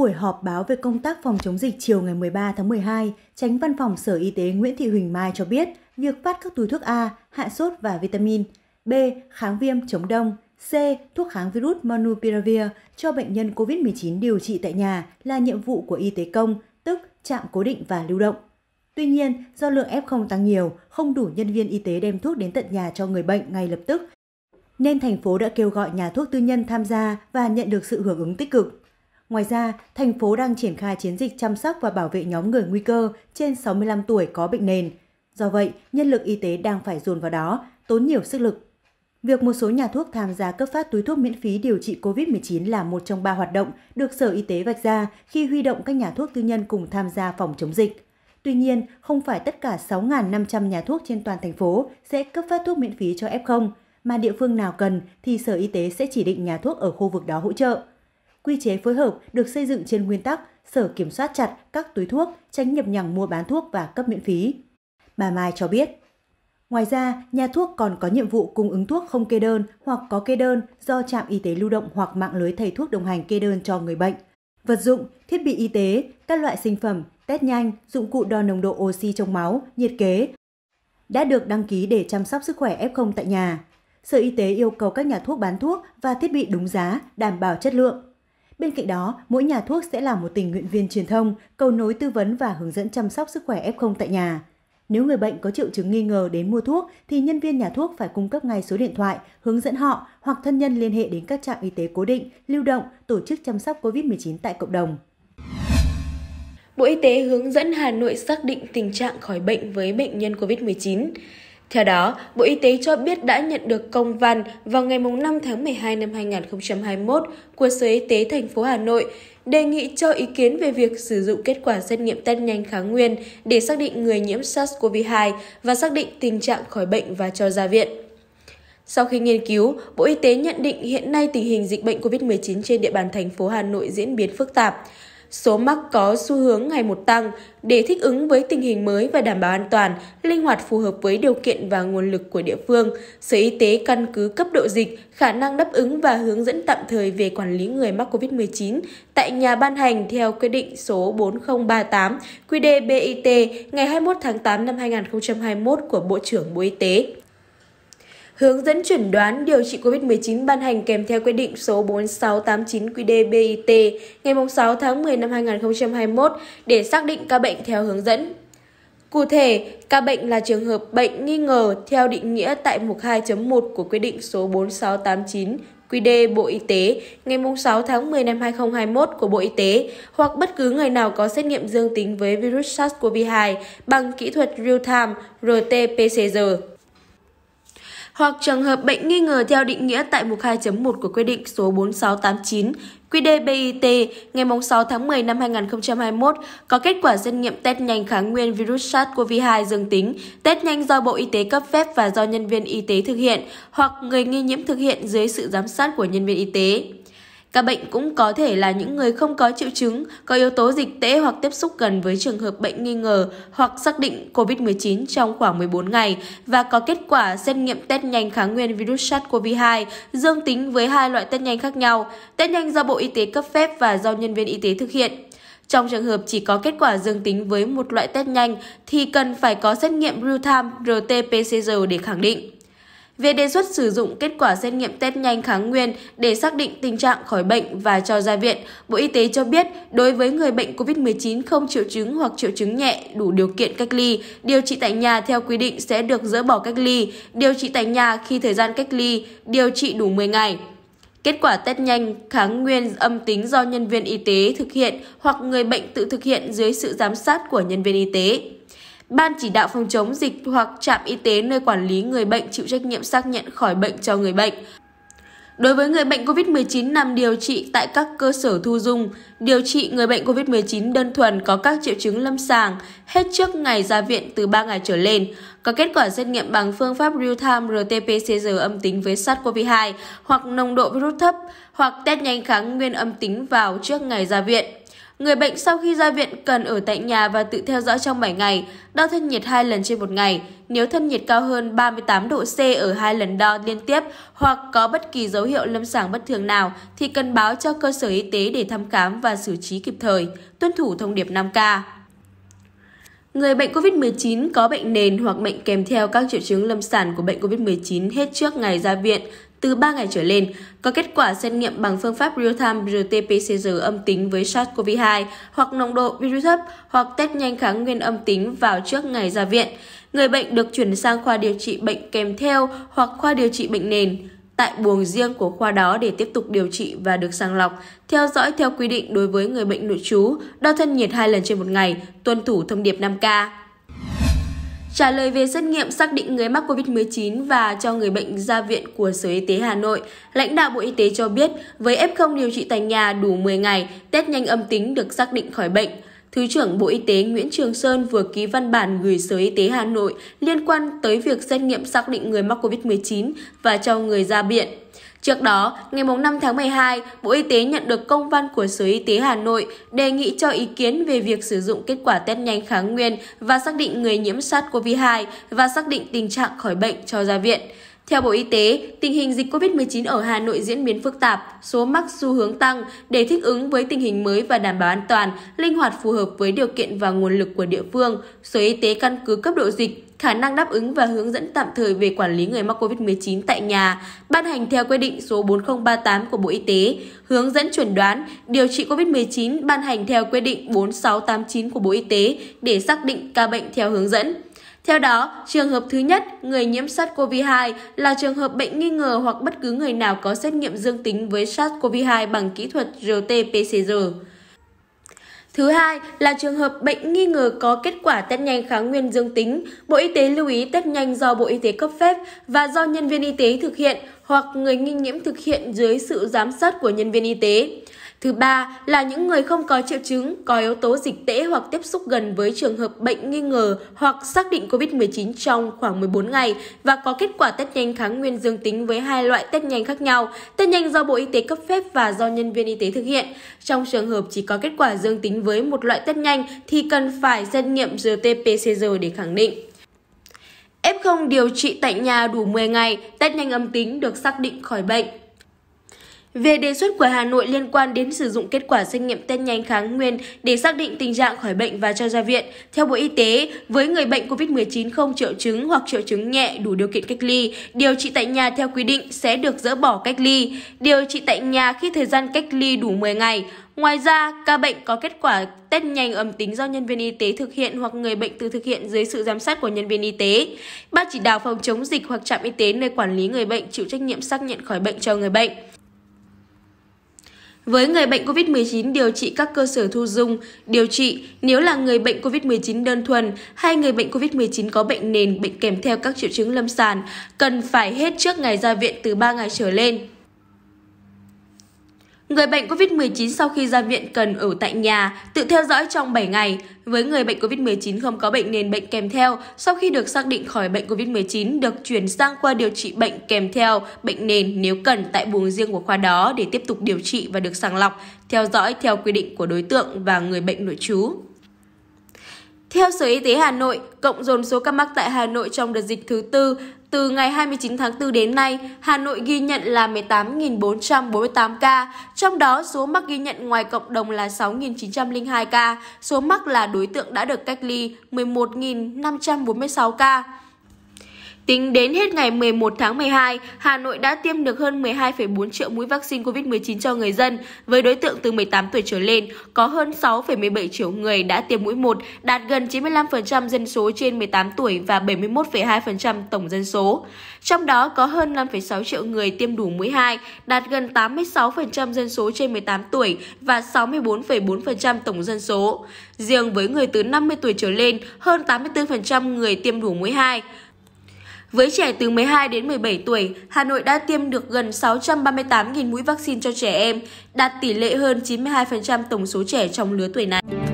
buổi họp báo về công tác phòng chống dịch chiều ngày 13 tháng 12, tránh văn phòng Sở Y tế Nguyễn Thị Huỳnh Mai cho biết việc phát các túi thuốc A, hạ sốt và vitamin, B, kháng viêm chống đông, C. Thuốc kháng virus Monupiravir cho bệnh nhân COVID-19 điều trị tại nhà là nhiệm vụ của y tế công, tức trạm cố định và lưu động. Tuy nhiên, do lượng F0 tăng nhiều, không đủ nhân viên y tế đem thuốc đến tận nhà cho người bệnh ngay lập tức, nên thành phố đã kêu gọi nhà thuốc tư nhân tham gia và nhận được sự hưởng ứng tích cực. Ngoài ra, thành phố đang triển khai chiến dịch chăm sóc và bảo vệ nhóm người nguy cơ trên 65 tuổi có bệnh nền. Do vậy, nhân lực y tế đang phải dồn vào đó, tốn nhiều sức lực. Việc một số nhà thuốc tham gia cấp phát túi thuốc miễn phí điều trị COVID-19 là một trong ba hoạt động được Sở Y tế vạch ra khi huy động các nhà thuốc tư nhân cùng tham gia phòng chống dịch. Tuy nhiên, không phải tất cả 6.500 nhà thuốc trên toàn thành phố sẽ cấp phát thuốc miễn phí cho F0, mà địa phương nào cần thì Sở Y tế sẽ chỉ định nhà thuốc ở khu vực đó hỗ trợ quy chế phối hợp được xây dựng trên nguyên tắc sở kiểm soát chặt các túi thuốc, tránh nhập nhằng mua bán thuốc và cấp miễn phí. Bà Mai cho biết. Ngoài ra, nhà thuốc còn có nhiệm vụ cung ứng thuốc không kê đơn hoặc có kê đơn do trạm y tế lưu động hoặc mạng lưới thầy thuốc đồng hành kê đơn cho người bệnh. Vật dụng, thiết bị y tế, các loại sinh phẩm, test nhanh, dụng cụ đo nồng độ oxy trong máu, nhiệt kế đã được đăng ký để chăm sóc sức khỏe F0 tại nhà. Sở Y tế yêu cầu các nhà thuốc bán thuốc và thiết bị đúng giá, đảm bảo chất lượng. Bên cạnh đó, mỗi nhà thuốc sẽ là một tình nguyện viên truyền thông, cầu nối tư vấn và hướng dẫn chăm sóc sức khỏe F0 tại nhà. Nếu người bệnh có triệu chứng nghi ngờ đến mua thuốc thì nhân viên nhà thuốc phải cung cấp ngay số điện thoại, hướng dẫn họ hoặc thân nhân liên hệ đến các trạm y tế cố định, lưu động, tổ chức chăm sóc COVID-19 tại cộng đồng. Bộ Y tế hướng dẫn Hà Nội xác định tình trạng khỏi bệnh với bệnh nhân COVID-19. Theo đó, Bộ Y tế cho biết đã nhận được công văn vào ngày 5 tháng 12 năm 2021 của Sở Y tế thành phố Hà Nội đề nghị cho ý kiến về việc sử dụng kết quả xét nghiệm test nhanh kháng nguyên để xác định người nhiễm SARS-CoV-2 và xác định tình trạng khỏi bệnh và cho ra viện. Sau khi nghiên cứu, Bộ Y tế nhận định hiện nay tình hình dịch bệnh COVID-19 trên địa bàn thành phố Hà Nội diễn biến phức tạp. Số mắc có xu hướng ngày một tăng để thích ứng với tình hình mới và đảm bảo an toàn, linh hoạt phù hợp với điều kiện và nguồn lực của địa phương. Sở Y tế căn cứ cấp độ dịch, khả năng đáp ứng và hướng dẫn tạm thời về quản lý người mắc COVID-19 tại nhà ban hành theo quyết định số 4038 QĐ-BIT ngày 21 tháng 8 năm 2021 của Bộ trưởng Bộ Y tế hướng dẫn chuẩn đoán điều trị COVID-19 ban hành kèm theo quyết định số 4689 QD BIT ngày 6 tháng 10 năm 2021 để xác định ca bệnh theo hướng dẫn. Cụ thể, ca bệnh là trường hợp bệnh nghi ngờ theo định nghĩa tại mục 2.1 của quyết định số 4689 QD Bộ Y tế ngày 6 tháng 10 năm 2021 của Bộ Y tế hoặc bất cứ người nào có xét nghiệm dương tính với virus SARS-CoV-2 bằng kỹ thuật real-time RT-PCR hoặc trường hợp bệnh nghi ngờ theo định nghĩa tại mục 2.1 của quy định số 4689 QDBIT ngày 6 tháng 10 năm 2021 có kết quả xét nghiệm test nhanh kháng nguyên virus SARS-CoV-2 dương tính, test nhanh do Bộ Y tế cấp phép và do nhân viên y tế thực hiện hoặc người nghi nhiễm thực hiện dưới sự giám sát của nhân viên y tế. Các bệnh cũng có thể là những người không có triệu chứng, có yếu tố dịch tễ hoặc tiếp xúc gần với trường hợp bệnh nghi ngờ hoặc xác định COVID-19 trong khoảng 14 ngày và có kết quả xét nghiệm test nhanh kháng nguyên virus SARS-CoV-2 dương tính với hai loại test nhanh khác nhau, test nhanh do Bộ Y tế cấp phép và do nhân viên y tế thực hiện. Trong trường hợp chỉ có kết quả dương tính với một loại test nhanh thì cần phải có xét nghiệm real-time RT-PCR để khẳng định. Về đề xuất sử dụng kết quả xét nghiệm test nhanh kháng nguyên để xác định tình trạng khỏi bệnh và cho ra viện, Bộ Y tế cho biết đối với người bệnh COVID-19 không triệu chứng hoặc triệu chứng nhẹ đủ điều kiện cách ly, điều trị tại nhà theo quy định sẽ được dỡ bỏ cách ly, điều trị tại nhà khi thời gian cách ly, điều trị đủ 10 ngày. Kết quả test nhanh kháng nguyên âm tính do nhân viên y tế thực hiện hoặc người bệnh tự thực hiện dưới sự giám sát của nhân viên y tế. Ban chỉ đạo phòng chống dịch hoặc trạm y tế nơi quản lý người bệnh chịu trách nhiệm xác nhận khỏi bệnh cho người bệnh. Đối với người bệnh COVID-19 nằm điều trị tại các cơ sở thu dung, điều trị người bệnh COVID-19 đơn thuần có các triệu chứng lâm sàng hết trước ngày ra viện từ 3 ngày trở lên, có kết quả xét nghiệm bằng phương pháp real-time RT-PCR âm tính với SARS-CoV-2 hoặc nồng độ virus thấp hoặc test nhanh kháng nguyên âm tính vào trước ngày ra viện. Người bệnh sau khi ra viện cần ở tại nhà và tự theo dõi trong 7 ngày, đo thân nhiệt 2 lần trên một ngày. Nếu thân nhiệt cao hơn 38 độ C ở hai lần đo liên tiếp hoặc có bất kỳ dấu hiệu lâm sàng bất thường nào thì cần báo cho cơ sở y tế để thăm khám và xử trí kịp thời, tuân thủ thông điệp 5K. Người bệnh COVID-19 có bệnh nền hoặc bệnh kèm theo các triệu chứng lâm sàng của bệnh COVID-19 hết trước ngày ra viện từ 3 ngày trở lên, có kết quả xét nghiệm bằng phương pháp real-time RT-PCR âm tính với SARS-CoV-2 hoặc nồng độ virus thấp hoặc test nhanh kháng nguyên âm tính vào trước ngày ra viện. Người bệnh được chuyển sang khoa điều trị bệnh kèm theo hoặc khoa điều trị bệnh nền tại buồng riêng của khoa đó để tiếp tục điều trị và được sàng lọc, theo dõi theo quy định đối với người bệnh nội trú, đo thân nhiệt 2 lần trên một ngày, tuân thủ thông điệp 5K. Trả lời về xét nghiệm xác định người mắc COVID-19 và cho người bệnh ra viện của Sở Y tế Hà Nội, lãnh đạo Bộ Y tế cho biết với F0 điều trị tại nhà đủ 10 ngày, test nhanh âm tính được xác định khỏi bệnh. Thứ trưởng Bộ Y tế Nguyễn Trường Sơn vừa ký văn bản gửi Sở Y tế Hà Nội liên quan tới việc xét nghiệm xác định người mắc COVID-19 và cho người ra viện. Trước đó, ngày 5 tháng 12, Bộ Y tế nhận được công văn của Sở Y tế Hà Nội đề nghị cho ý kiến về việc sử dụng kết quả test nhanh kháng nguyên và xác định người nhiễm SARS-CoV-2 và xác định tình trạng khỏi bệnh cho ra viện. Theo Bộ Y tế, tình hình dịch COVID-19 ở Hà Nội diễn biến phức tạp, số mắc xu hướng tăng để thích ứng với tình hình mới và đảm bảo an toàn, linh hoạt phù hợp với điều kiện và nguồn lực của địa phương. Sở Y tế căn cứ cấp độ dịch, khả năng đáp ứng và hướng dẫn tạm thời về quản lý người mắc COVID-19 tại nhà, ban hành theo quy định số 4038 của Bộ Y tế, hướng dẫn chuẩn đoán, điều trị COVID-19 ban hành theo quy định 4689 của Bộ Y tế để xác định ca bệnh theo hướng dẫn. Theo đó, trường hợp thứ nhất, người nhiễm SARS-CoV-2 là trường hợp bệnh nghi ngờ hoặc bất cứ người nào có xét nghiệm dương tính với SARS-CoV-2 bằng kỹ thuật RT-PCR. Thứ hai là trường hợp bệnh nghi ngờ có kết quả test nhanh kháng nguyên dương tính, Bộ Y tế lưu ý test nhanh do Bộ Y tế cấp phép và do nhân viên y tế thực hiện hoặc người nghi nhiễm thực hiện dưới sự giám sát của nhân viên y tế. Thứ ba là những người không có triệu chứng, có yếu tố dịch tễ hoặc tiếp xúc gần với trường hợp bệnh nghi ngờ hoặc xác định COVID-19 trong khoảng 14 ngày và có kết quả test nhanh kháng nguyên dương tính với hai loại test nhanh khác nhau, test nhanh do Bộ Y tế cấp phép và do nhân viên y tế thực hiện. Trong trường hợp chỉ có kết quả dương tính với một loại test nhanh thì cần phải xét nghiệm RT-PCR để khẳng định. F0 điều trị tại nhà đủ 10 ngày, test nhanh âm tính được xác định khỏi bệnh. Về đề xuất của Hà Nội liên quan đến sử dụng kết quả xét nghiệm test nhanh kháng nguyên để xác định tình trạng khỏi bệnh và cho ra viện, theo Bộ Y tế, với người bệnh COVID-19 không triệu chứng hoặc triệu chứng nhẹ đủ điều kiện cách ly, điều trị tại nhà theo quy định sẽ được dỡ bỏ cách ly, điều trị tại nhà khi thời gian cách ly đủ 10 ngày. Ngoài ra, ca bệnh có kết quả test nhanh âm tính do nhân viên y tế thực hiện hoặc người bệnh tự thực hiện dưới sự giám sát của nhân viên y tế. Ban chỉ đạo phòng chống dịch hoặc trạm y tế nơi quản lý người bệnh chịu trách nhiệm xác nhận khỏi bệnh cho người bệnh. Với người bệnh COVID-19 điều trị các cơ sở thu dung, điều trị nếu là người bệnh COVID-19 đơn thuần hay người bệnh COVID-19 có bệnh nền, bệnh kèm theo các triệu chứng lâm sàng, cần phải hết trước ngày ra viện từ 3 ngày trở lên. Người bệnh COVID-19 sau khi ra viện cần ở tại nhà, tự theo dõi trong 7 ngày. Với người bệnh COVID-19 không có bệnh nền bệnh kèm theo, sau khi được xác định khỏi bệnh COVID-19 được chuyển sang qua điều trị bệnh kèm theo bệnh nền nếu cần tại buồng riêng của khoa đó để tiếp tục điều trị và được sàng lọc, theo dõi theo quy định của đối tượng và người bệnh nội trú. Theo Sở Y tế Hà Nội, cộng dồn số ca mắc tại Hà Nội trong đợt dịch thứ tư từ ngày 29 tháng 4 đến nay, Hà Nội ghi nhận là 18.448 ca, trong đó số mắc ghi nhận ngoài cộng đồng là 6.902 ca, số mắc là đối tượng đã được cách ly 11.546 ca. Tính đến hết ngày 11 tháng 12, Hà Nội đã tiêm được hơn 12,4 triệu mũi vaccine COVID-19 cho người dân. Với đối tượng từ 18 tuổi trở lên, có hơn 6,17 triệu người đã tiêm mũi 1, đạt gần 95% dân số trên 18 tuổi và 71,2% tổng dân số. Trong đó có hơn 5,6 triệu người tiêm đủ mũi 2, đạt gần 86% dân số trên 18 tuổi và 64,4% tổng dân số. Riêng với người từ 50 tuổi trở lên, hơn 84% người tiêm đủ mũi 2. Với trẻ từ 12 đến 17 tuổi, Hà Nội đã tiêm được gần 638.000 mũi vaccine cho trẻ em, đạt tỷ lệ hơn 92% tổng số trẻ trong lứa tuổi này.